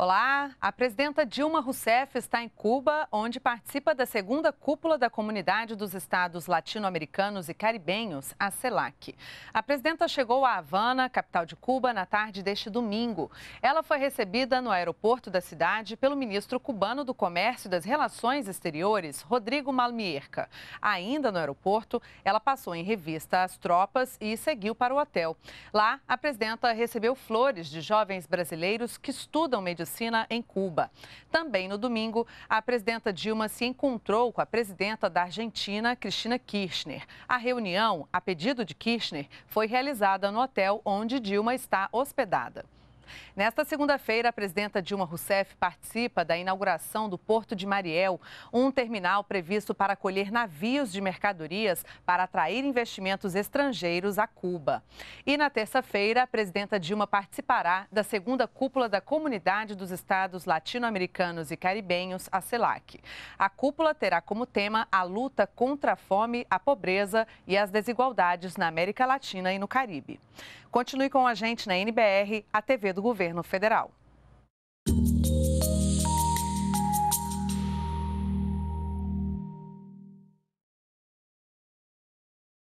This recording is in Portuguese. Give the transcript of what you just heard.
Olá, a presidenta Dilma Rousseff está em Cuba, onde participa da segunda cúpula da Comunidade dos Estados Latino-Americanos e Caribenhos, a CELAC. A presidenta chegou a Havana, capital de Cuba, na tarde deste domingo. Ela foi recebida no aeroporto da cidade pelo ministro cubano do Comércio e das Relações Exteriores, Rodrigo Malmierca. Ainda no aeroporto, ela passou em revista as tropas e seguiu para o hotel. Lá, a presidenta recebeu flores de jovens brasileiros que estudam medicina vacina em Cuba. Também no domingo, a presidenta Dilma se encontrou com a presidenta da Argentina, Cristina Kirchner. A reunião, a pedido de Kirchner, foi realizada no hotel onde Dilma está hospedada. Nesta segunda-feira, a presidenta Dilma Rousseff participa da inauguração do Porto de Mariel, um terminal previsto para acolher navios de mercadorias para atrair investimentos estrangeiros a Cuba. E na terça-feira, a presidenta Dilma participará da segunda cúpula da Comunidade dos Estados Latino-Americanos e Caribenhos, a CELAC. A cúpula terá como tema a luta contra a fome, a pobreza e as desigualdades na América Latina e no Caribe. Continue com a gente na NBR, a TV do do governo federal.